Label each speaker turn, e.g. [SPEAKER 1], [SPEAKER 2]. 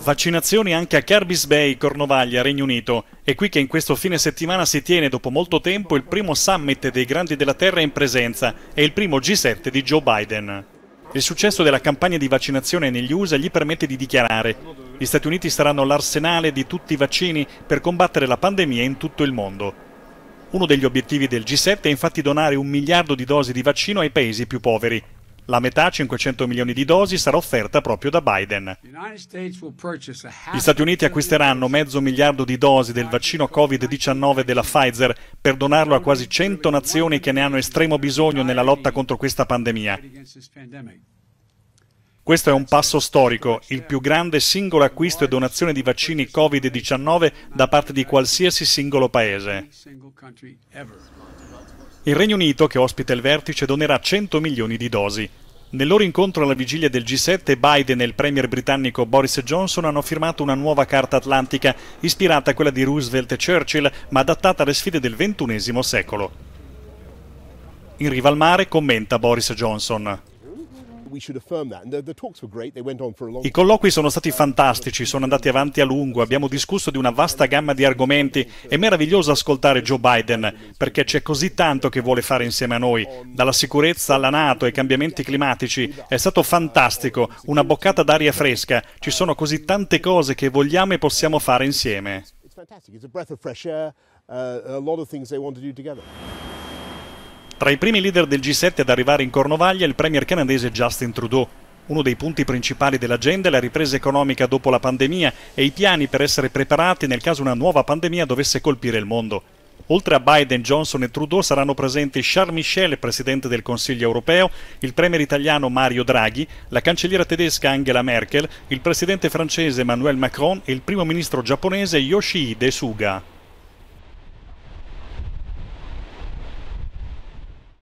[SPEAKER 1] Vaccinazioni anche a Carbis Bay, Cornovaglia, Regno Unito. È qui che in questo fine settimana si tiene dopo molto tempo il primo summit dei grandi della Terra in presenza e il primo G7 di Joe Biden. Il successo della campagna di vaccinazione negli USA gli permette di dichiarare gli Stati Uniti saranno l'arsenale di tutti i vaccini per combattere la pandemia in tutto il mondo. Uno degli obiettivi del G7 è infatti donare un miliardo di dosi di vaccino ai paesi più poveri, la metà, 500 milioni di dosi, sarà offerta proprio da Biden. Gli Stati Uniti acquisteranno mezzo miliardo di dosi del vaccino Covid-19 della Pfizer per donarlo a quasi 100 nazioni che ne hanno estremo bisogno nella lotta contro questa pandemia. Questo è un passo storico, il più grande singolo acquisto e donazione di vaccini Covid-19 da parte di qualsiasi singolo paese. Il Regno Unito, che ospita il vertice, donerà 100 milioni di dosi. Nel loro incontro alla vigilia del G7, Biden e il premier britannico Boris Johnson hanno firmato una nuova carta atlantica, ispirata a quella di Roosevelt e Churchill, ma adattata alle sfide del XXI secolo. In riva al mare commenta Boris Johnson. I colloqui sono stati fantastici, sono andati avanti a lungo, abbiamo discusso di una vasta gamma di argomenti. È meraviglioso ascoltare Joe Biden perché c'è così tanto che vuole fare insieme a noi, dalla sicurezza alla Nato ai cambiamenti climatici. È stato fantastico, una boccata d'aria fresca. Ci sono così tante cose che vogliamo e possiamo fare insieme. fantastic. It's a breath of fresh air, uh, a lot of things they want to do together. Tra i primi leader del G7 ad arrivare in Cornovaglia il premier canadese Justin Trudeau. Uno dei punti principali dell'agenda è la ripresa economica dopo la pandemia e i piani per essere preparati nel caso una nuova pandemia dovesse colpire il mondo. Oltre a Biden, Johnson e Trudeau saranno presenti Charles Michel, presidente del Consiglio europeo, il premier italiano Mario Draghi, la cancelliera tedesca Angela Merkel, il presidente francese Emmanuel Macron e il primo ministro giapponese Yoshihide Suga.